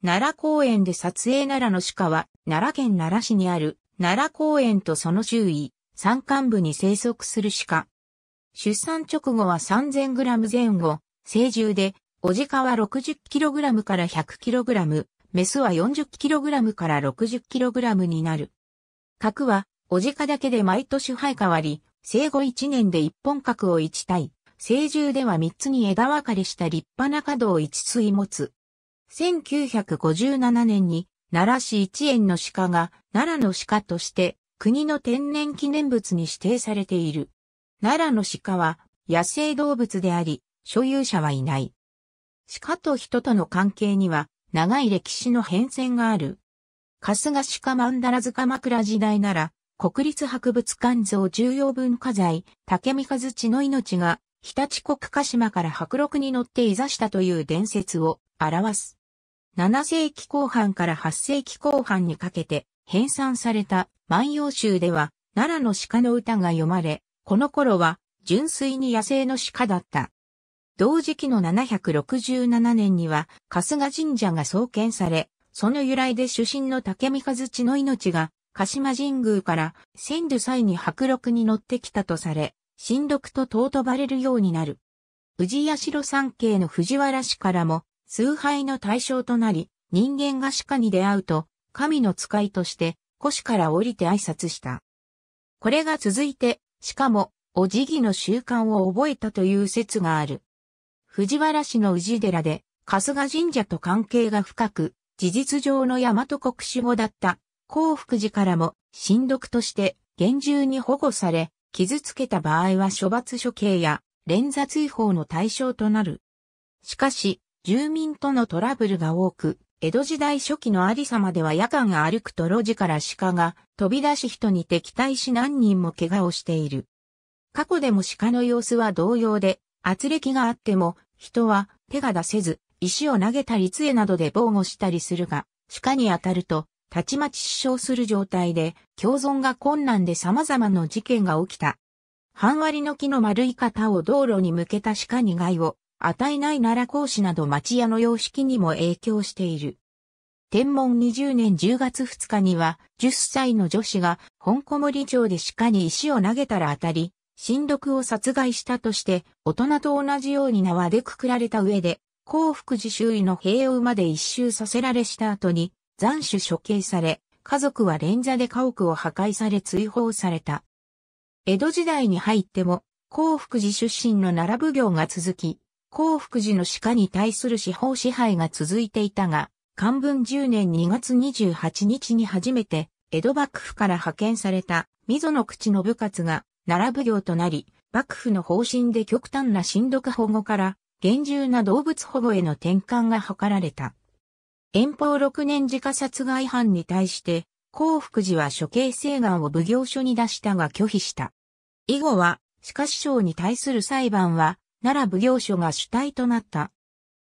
奈良公園で撮影奈良の鹿は、奈良県奈良市にある奈良公園とその周囲、山間部に生息する鹿。出産直後は 3000g 前後、成獣で、おじかは 60kg から 100kg、メスは 40kg から 60kg になる。角は、おじかだけで毎年生え変わり、生後1年で1本角を1体、成獣では3つに枝分かれした立派な角を1水持つ。1957年に奈良市一円の鹿が奈良の鹿として国の天然記念物に指定されている。奈良の鹿は野生動物であり、所有者はいない。鹿と人との関係には長い歴史の変遷がある。春日鹿ンダラ塚枕時代なら、国立博物館像重要文化財、竹三和地の命が、日立国鹿島から白録に乗っていざしたという伝説を表す。7世紀後半から8世紀後半にかけて編纂された万葉集では奈良の鹿の歌が読まれ、この頃は純粋に野生の鹿だった。同時期の767年には春日神社が創建され、その由来で主審の竹三和地の命が鹿島神宮から千住際に白禄に乗ってきたとされ、新禄と尊ばれるようになる。宇治八代山系の藤原氏からも崇拝の対象となり、人間が鹿に出会うと、神の使いとして、腰から降りて挨拶した。これが続いて、しかも、お辞儀の習慣を覚えたという説がある。藤原氏の氏寺で、春日神社と関係が深く、事実上の大和国守護だった幸福寺からも、神読として厳重に保護され、傷つけた場合は処罰処刑や連座追放の対象となる。しかし、住民とのトラブルが多く、江戸時代初期の有様では夜間が歩くと路地から鹿が飛び出し人に敵対し何人も怪我をしている。過去でも鹿の様子は同様で、圧力があっても人は手が出せず、石を投げたり杖などで防護したりするが、鹿に当たると、たちまち死傷する状態で、共存が困難で様々な事件が起きた。半割の木の丸い型を道路に向けた鹿に害を、与えない奈良講師など町屋の様式にも影響している。天文20年10月2日には、10歳の女子が本小森町で鹿に石を投げたら当たり、新毒を殺害したとして、大人と同じように縄でくくられた上で、幸福寺周囲の平穏まで一周させられした後に、斬首処刑され、家族は連座で家屋を破壊され追放された。江戸時代に入っても、幸福寺出身の奈良奉行が続き、幸福寺の鹿に対する司法支配が続いていたが、漢文10年2月28日に初めて、江戸幕府から派遣された、溝の口の部活が、奈良奉行となり、幕府の方針で極端な親読保護から、厳重な動物保護への転換が図られた。遠方6年自家殺害犯に対して、幸福寺は処刑請願を奉行所に出したが拒否した。以後は、鹿師匠に対する裁判は、奈良奉行所が主体となった。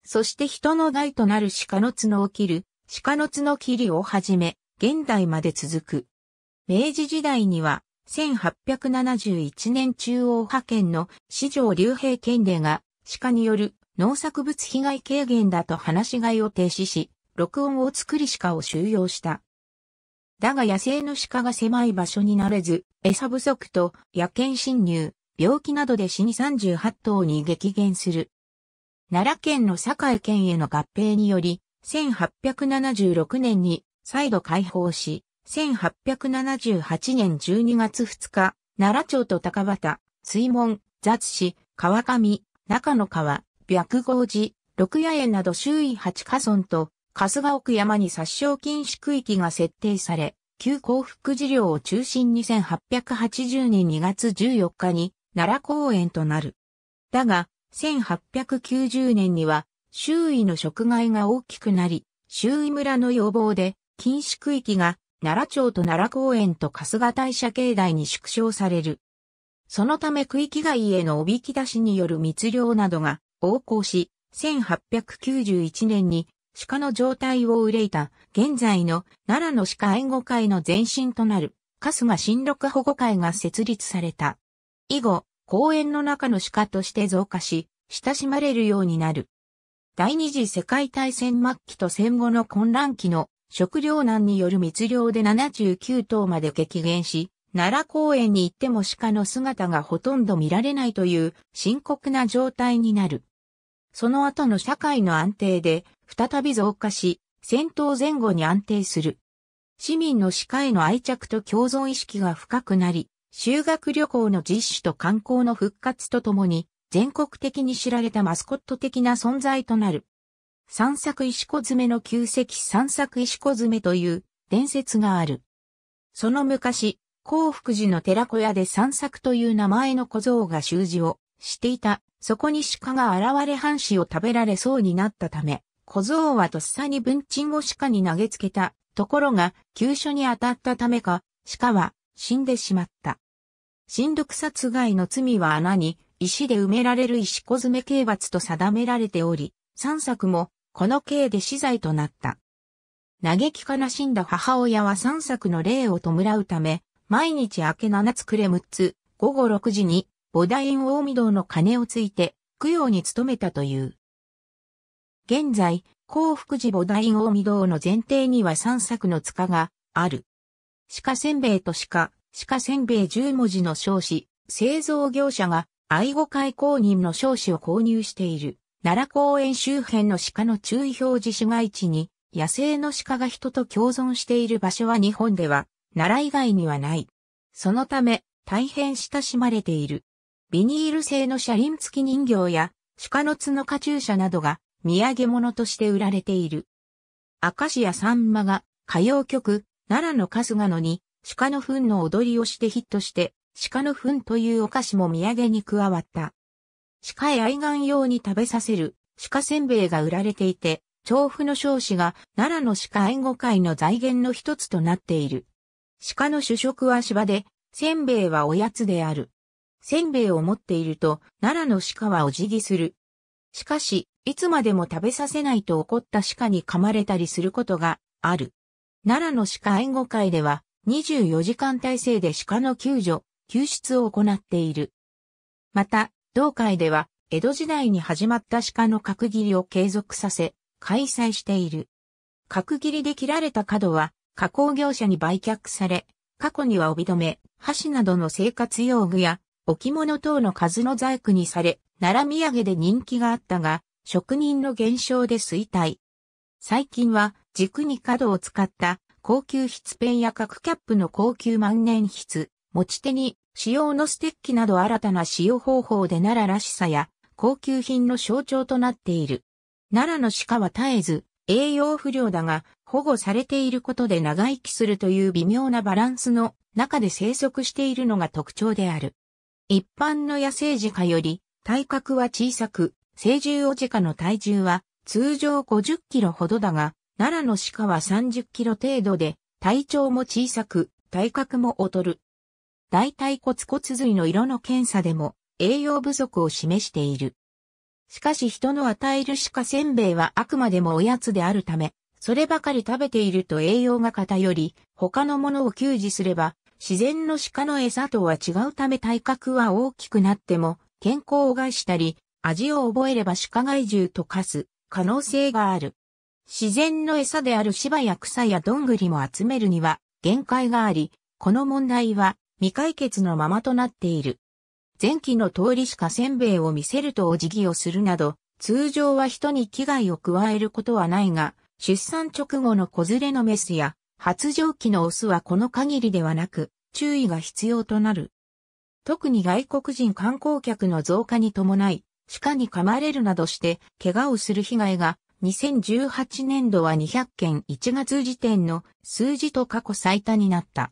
そして人の害となる鹿の角を切る、鹿の角切りをはじめ、現代まで続く。明治時代には、1871年中央派遣の四条竜兵権令が、鹿による農作物被害軽減だと話し飼いを停止し、録音を作り鹿を収容した。だが野生の鹿が狭い場所になれず、餌不足と野犬侵入、病気などで死に38頭に激減する。奈良県の堺県への合併により、1876年に再度解放し、1878年12月2日、奈良町と高畑、水門、雑誌、川上、中野川、白豪寺、六野園など周囲8カ村と、春日奥山に殺傷禁止区域が設定され、旧幸福事業を中心に1880年2月14日に奈良公園となる。だが、1890年には周囲の食害が大きくなり、周囲村の要望で禁止区域が奈良町と奈良公園と春日大社境内に縮小される。そのため区域外へのおびき出しによる密漁などが横行し、1891年に鹿の状態を憂いた現在の奈良の鹿愛護会の前身となる春日新緑保護会が設立された。以後、公園の中の鹿として増加し、親しまれるようになる。第二次世界大戦末期と戦後の混乱期の食糧難による密漁で79頭まで激減し、奈良公園に行っても鹿の姿がほとんど見られないという深刻な状態になる。その後の社会の安定で再び増加し、戦闘前後に安定する。市民の鹿への愛着と共存意識が深くなり、修学旅行の実施と観光の復活とともに、全国的に知られたマスコット的な存在となる。散策石子詰の旧跡散策石子詰という伝説がある。その昔、幸福寺の寺小屋で散策という名前の小僧が習字をしていた。そこに鹿が現れ半死を食べられそうになったため、小僧はとっさに文鎮を鹿に投げつけた。ところが、急所に当たったためか、鹿は死んでしまった。親毒殺害の罪は穴に石で埋められる石小詰刑罰と定められており、三作もこの刑で死罪となった。嘆き悲しんだ母親は三作の霊を弔うため、毎日明け七つ暮れ六つ、午後六時に菩提院大御堂の鐘をついて供養に努めたという。現在、幸福寺菩提大御堂の前提には三作の塚がある。鹿せんべいと鹿、鹿せんべい10文字の少子、製造業者が愛護会公認の少子を購入している。奈良公園周辺の鹿の注意表示市街地に野生の鹿が人と共存している場所は日本では奈良以外にはない。そのため大変親しまれている。ビニール製の車輪付き人形や鹿の角カチューシャなどが土産物として売られている。明石家さんまが歌謡曲、奈良の春日野に鹿の糞の踊りをしてヒットして、鹿の糞というお菓子も土産に加わった。鹿へ愛玩用に食べさせる鹿せんべいが売られていて、調布の少子が奈良の鹿愛護会の財源の一つとなっている。鹿の主食は芝で、せんべいはおやつである。せんべいを持っていると、奈良の鹿はお辞儀する。しかし、いつまでも食べさせないと怒った鹿に噛まれたりすることがある。奈良の鹿愛護会では、24時間体制で鹿の救助、救出を行っている。また、同会では、江戸時代に始まった鹿の角切りを継続させ、開催している。角切りで切られた角は、加工業者に売却され、過去には帯留め、箸などの生活用具や、置物等の数の細工にされ、奈良土産で人気があったが、職人の減少で衰退。最近は軸に角を使った高級筆ペンや角キャップの高級万年筆、持ち手に、使用のステッキなど新たな使用方法で奈良らしさや、高級品の象徴となっている。奈良の鹿は絶えず、栄養不良だが、保護されていることで長生きするという微妙なバランスの中で生息しているのが特徴である。一般の野生鹿より体格は小さく、成獣オジカの体重は通常50キロほどだが、奈良の鹿は30キロ程度で、体長も小さく、体格も劣る。大体骨骨髄の色の検査でも、栄養不足を示している。しかし人の与える鹿せんべいはあくまでもおやつであるため、そればかり食べていると栄養が偏り、他のものを給仕すれば、自然の鹿の餌とは違うため体格は大きくなっても、健康を害したり、味を覚えれば鹿害獣と化す可能性がある。自然の餌である芝や草やどんぐりも集めるには限界があり、この問題は未解決のままとなっている。前期の通りしかせんべいを見せるとお辞儀をするなど、通常は人に危害を加えることはないが、出産直後の子連れのメスや発情期のオスはこの限りではなく、注意が必要となる。特に外国人観光客の増加に伴い、鹿に噛まれるなどして怪我をする被害が2018年度は200件1月時点の数字と過去最多になった。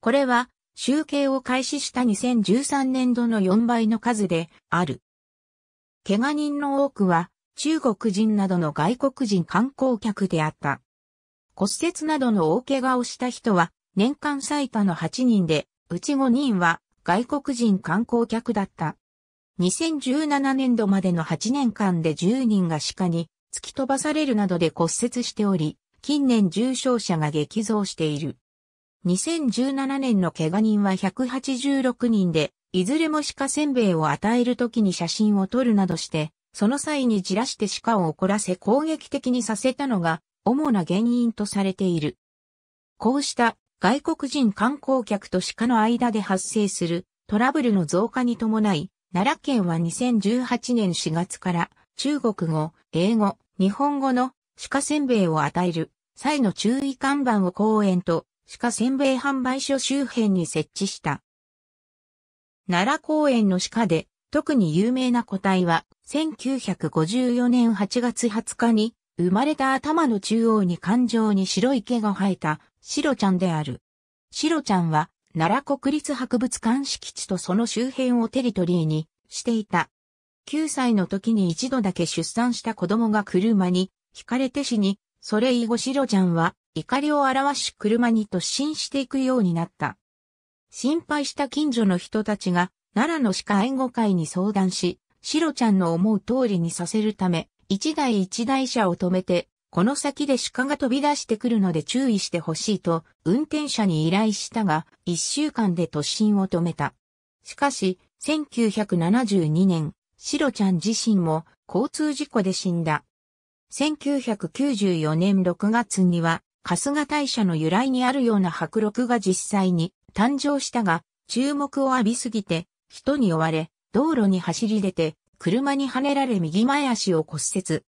これは、集計を開始した2013年度の4倍の数である。怪我人の多くは中国人などの外国人観光客であった。骨折などの大怪我をした人は年間最多の8人で、うち5人は外国人観光客だった。2017年度までの8年間で10人が鹿に突き飛ばされるなどで骨折しており、近年重症者が激増している。2017年の怪我人は186人で、いずれも鹿せんべいを与える時に写真を撮るなどして、その際にじらして鹿を怒らせ攻撃的にさせたのが主な原因とされている。こうした外国人観光客と鹿の間で発生するトラブルの増加に伴い、奈良県は2018年4月から中国語、英語、日本語の鹿せんべいを与える際の注意看板を公園と鹿せんべい販売所周辺に設置した。奈良公園の鹿で特に有名な個体は1954年8月20日に生まれた頭の中央に感情に白い毛が生えたシロちゃんである。シロちゃんは奈良国立博物館敷地とその周辺をテリトリーにしていた9歳の時に一度だけ出産した子供が車に、惹かれて死に、それ以後シロちゃんは、怒りを表し車に突進していくようになった。心配した近所の人たちが、奈良の鹿愛護会に相談し、シロちゃんの思う通りにさせるため、一台一台車を止めて、この先で鹿が飛び出してくるので注意してほしいと、運転者に依頼したが、一週間で突進を止めた。しかし、1972年、シロちゃん自身も交通事故で死んだ。1994年6月には、春日大社の由来にあるような迫力が実際に誕生したが、注目を浴びすぎて、人に追われ、道路に走り出て、車にはねられ右前足を骨折。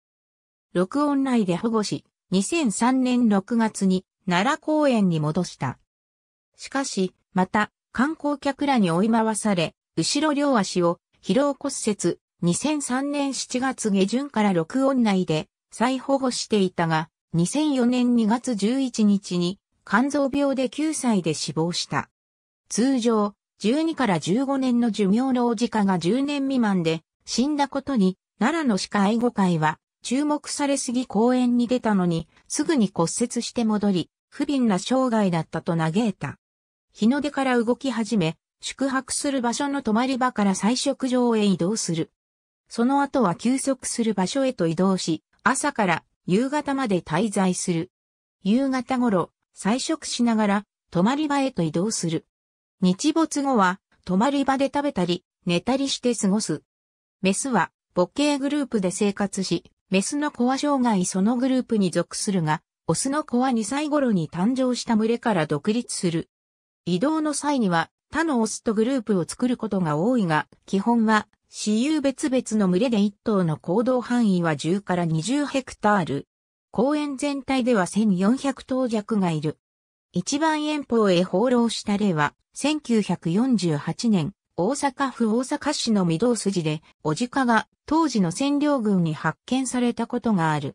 録音内で保護し、2003年6月に奈良公園に戻した。しかし、また、観光客らに追い回され、後ろ両足を疲労骨折、2003年7月下旬から録音内で再保護していたが、2004年2月11日に肝臓病で9歳で死亡した。通常、12から15年の寿命の老子化が10年未満で死んだことに、奈良の科愛護会は注目されすぎ公園に出たのに、すぐに骨折して戻り、不憫な生涯だったと嘆いた。日の出から動き始め、宿泊する場所の泊まり場から再食場へ移動する。その後は休息する場所へと移動し、朝から夕方まで滞在する。夕方頃、菜食しながら、泊まり場へと移動する。日没後は、泊まり場で食べたり、寝たりして過ごす。メスは、母系グループで生活し、メスの子は生涯そのグループに属するが、オスの子は2歳頃に誕生した群れから独立する。移動の際には、他のオスとグループを作ることが多いが、基本は私有別々の群れで一頭の行動範囲は10から20ヘクタール。公園全体では1400頭弱がいる。一番遠方へ放浪した例は、1948年、大阪府大阪市の御堂筋で、おじかが当時の占領軍に発見されたことがある。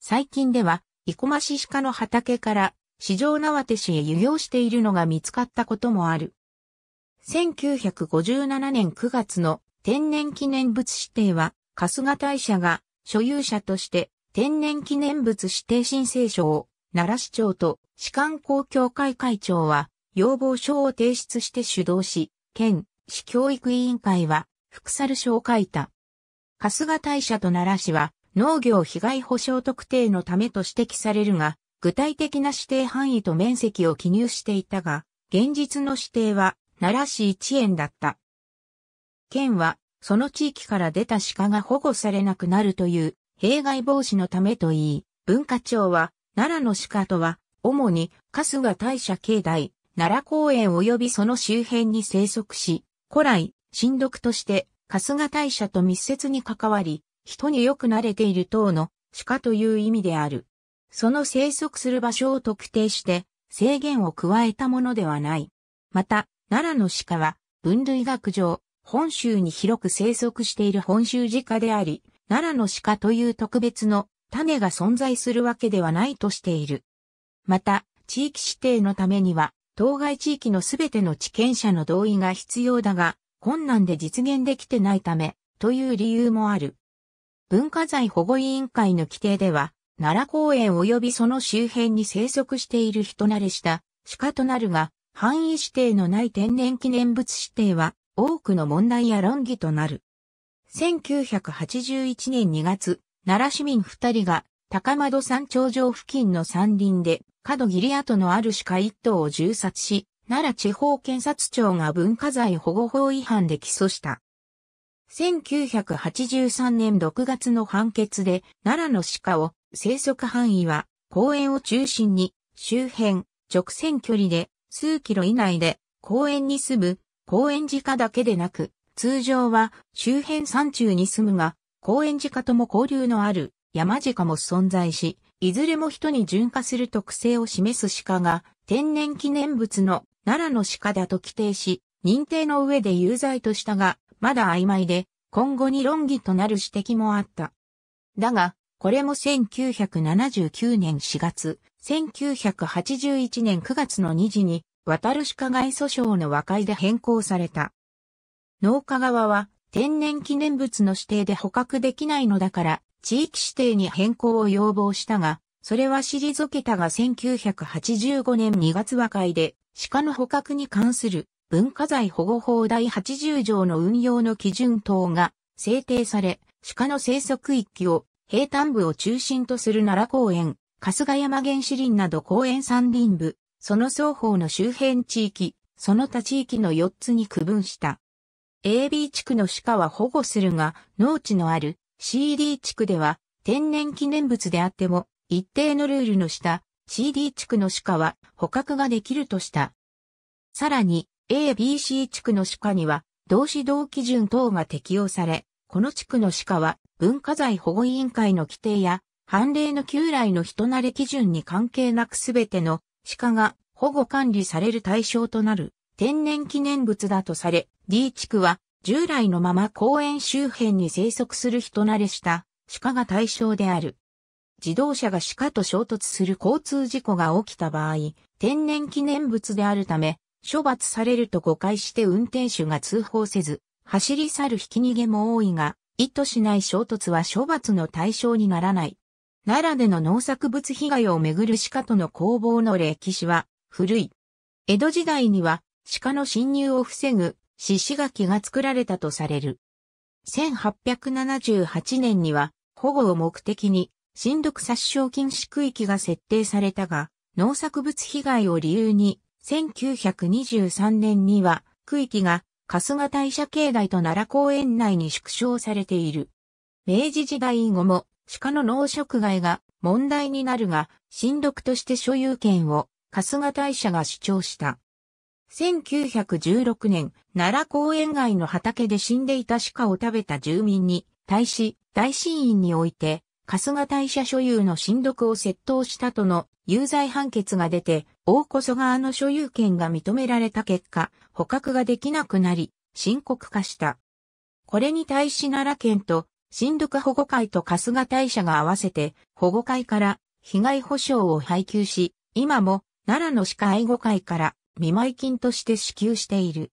最近では、生駒市鹿の畑から、市場縄手市へ輸業しているのが見つかったこともある。1957年9月の天然記念物指定は、春日大社が所有者として天然記念物指定申請書を奈良市長と士官公協会会長は要望書を提出して主導し、県市教育委員会は副猿書を書いた。春日大社と奈良市は農業被害保障特定のためと指摘されるが、具体的な指定範囲と面積を記入していたが、現実の指定は奈良市1円だった。県は、その地域から出た鹿が保護されなくなるという弊害防止のためといい、文化庁は、奈良の鹿とは、主に春日大社境内、奈良公園及びその周辺に生息し、古来、新読として春日大社と密接に関わり、人によく慣れている等の鹿という意味である。その生息する場所を特定して制限を加えたものではない。また、奈良の鹿は分類学上、本州に広く生息している本州鹿であり、奈良の鹿という特別の種が存在するわけではないとしている。また、地域指定のためには、当該地域のすべての地権者の同意が必要だが、困難で実現できてないため、という理由もある。文化財保護委員会の規定では、奈良公園及びその周辺に生息している人慣れした鹿となるが、範囲指定のない天然記念物指定は多くの問題や論議となる。1981年2月、奈良市民2人が高窓山頂上付近の山林で角切り跡のある鹿1頭を銃殺し、奈良地方検察庁が文化財保護法違反で起訴した。1983年6月の判決で奈良の鹿を生息範囲は公園を中心に周辺直線距離で数キロ以内で公園に住む高円寺家だけでなく、通常は周辺山中に住むが、高円寺家とも交流のある山寺家も存在し、いずれも人に順化する特性を示す鹿が、天然記念物の奈良の鹿だと規定し、認定の上で有罪としたが、まだ曖昧で、今後に論議となる指摘もあった。だが、これも1979年4月、1981年9月の2時に、渡る鹿外訴訟の和解で変更された。農家側は天然記念物の指定で捕獲できないのだから地域指定に変更を要望したが、それは退けたが1985年2月和解で鹿の捕獲に関する文化財保護法第80条の運用の基準等が制定され、鹿の生息域を平坦部を中心とする奈良公園、春日山原始林など公園山林部、その双方の周辺地域、その他地域の4つに区分した。AB 地区の鹿は保護するが、農地のある CD 地区では天然記念物であっても、一定のルールの下、CD 地区の鹿は捕獲ができるとした。さらに、ABC 地区の鹿には、同指導基準等が適用され、この地区の鹿は文化財保護委員会の規定や、判例の旧来の人慣れ基準に関係なくすべての鹿が保護管理される対象となる天然記念物だとされ、D 地区は従来のまま公園周辺に生息する人慣れした鹿が対象である。自動車が鹿と衝突する交通事故が起きた場合、天然記念物であるため、処罰されると誤解して運転手が通報せず、走り去る引き逃げも多いが、意図しない衝突は処罰の対象にならない。奈良での農作物被害をめぐる鹿との攻防の歴史は古い。江戸時代には鹿の侵入を防ぐ獅子垣が作られたとされる。1878年には保護を目的に新毒殺傷禁止区域が設定されたが、農作物被害を理由に1923年には区域が春日大社境内と奈良公園内に縮小されている。明治時代以後も鹿の農食害が問題になるが、新緑として所有権を春日大社が主張した。1916年、奈良公園外の畑で死んでいた鹿を食べた住民に対し、大神院において、春日大社所有の新毒を窃盗したとの有罪判決が出て、大こそ側の所有権が認められた結果、捕獲ができなくなり、深刻化した。これに対し奈良県と新宿保護会と春日大社が合わせて保護会から被害保障を配給し、今も奈良の科愛護会から見舞い金として支給している。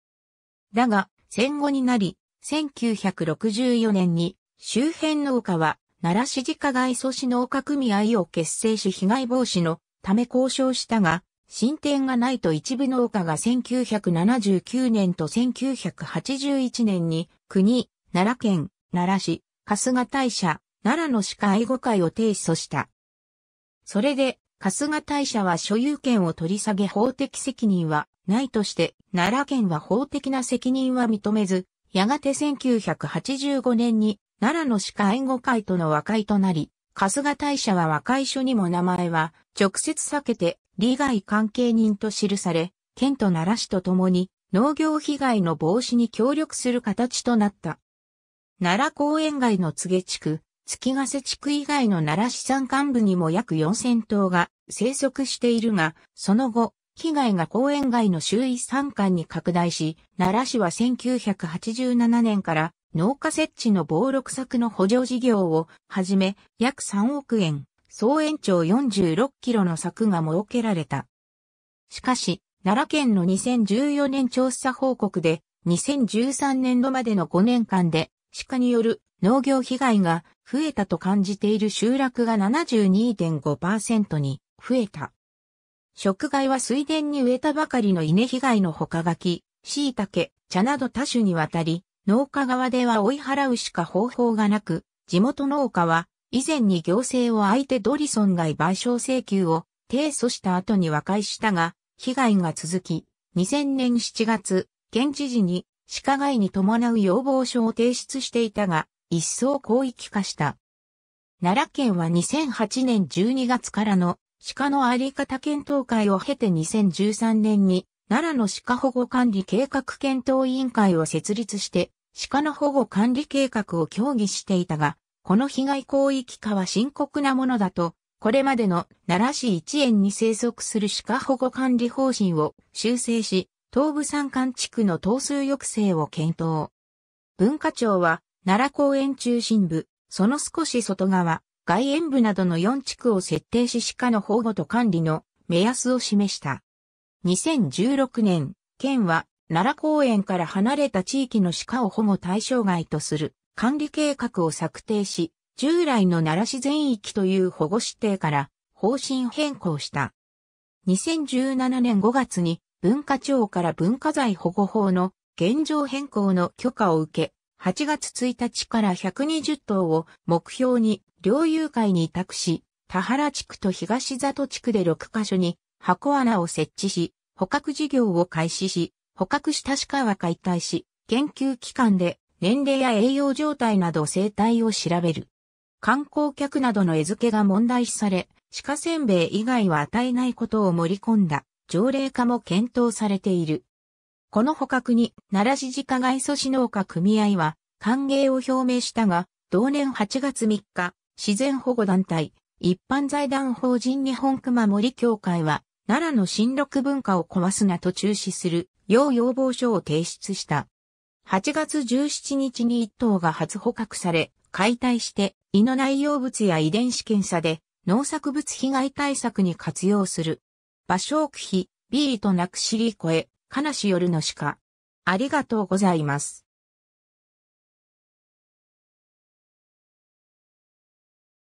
だが、戦後になり、1964年に周辺農家は奈良市自家外組織農家組合を結成し被害防止のため交渉したが、進展がないと一部農家が1979年と1981年に国、奈良県、奈良市、春日大社、奈良の鹿愛護会を提訴した。それで、春日大社は所有権を取り下げ法的責任はないとして、奈良県は法的な責任は認めず、やがて1985年に奈良の鹿愛護会との和解となり、春日大社は和解書にも名前は直接避けて利害関係人と記され、県と奈良市と共に農業被害の防止に協力する形となった。奈良公園外の柘げ地区、月ヶ瀬地区以外の奈良市山間部にも約4000頭が生息しているが、その後、被害が公園外の周囲山間に拡大し、奈良市は1987年から農家設置の暴力策の補助事業をはじめ、約3億円、総延長46キロの柵が設けられた。しかし、奈良県の2014年調査報告で、2013年度までの5年間で、鹿による農業被害が増えたと感じている集落が72.5%に増えた。食害は水田に植えたばかりの稲被害の他柿、椎茸、茶など多種にわたり、農家側では追い払うしか方法がなく、地元農家は以前に行政を相手ドリ損害賠償請求を提訴した後に和解したが、被害が続き、2000年7月、県知事に歯科外に伴う要望書を提出していたが、一層広域化した。奈良県は2008年12月からの鹿のあり方検討会を経て2013年に奈良の鹿保護管理計画検討委員会を設立して鹿の保護管理計画を協議していたが、この被害広域化は深刻なものだと、これまでの奈良市一園に生息する鹿保護管理方針を修正し、東部山間地区の等数抑制を検討。文化庁は、奈良公園中心部、その少し外側、外縁部などの4地区を設定し鹿の保護と管理の目安を示した。2016年、県は奈良公園から離れた地域の鹿を保護対象外とする管理計画を策定し、従来の奈良市全域という保護指定から方針変更した。2017年5月に文化庁から文化財保護法の現状変更の許可を受け、8月1日から120頭を目標に猟友会に委託し、田原地区と東里地区で6カ所に箱穴を設置し、捕獲事業を開始し、捕獲した鹿は解体し、研究機関で年齢や栄養状態など生態を調べる。観光客などの餌付けが問題視され、鹿せんべい以外は与えないことを盛り込んだ条例化も検討されている。この捕獲に、奈良市自家外組織農家組合は、歓迎を表明したが、同年8月3日、自然保護団体、一般財団法人日本熊森協会は、奈良の新緑文化を壊すなと中止する、要要望書を提出した。8月17日に一頭が初捕獲され、解体して、胃の内容物や遺伝子検査で、農作物被害対策に活用する馬小区比、ビートなくしりこえ、悲しよるのしか。ありがとうございます。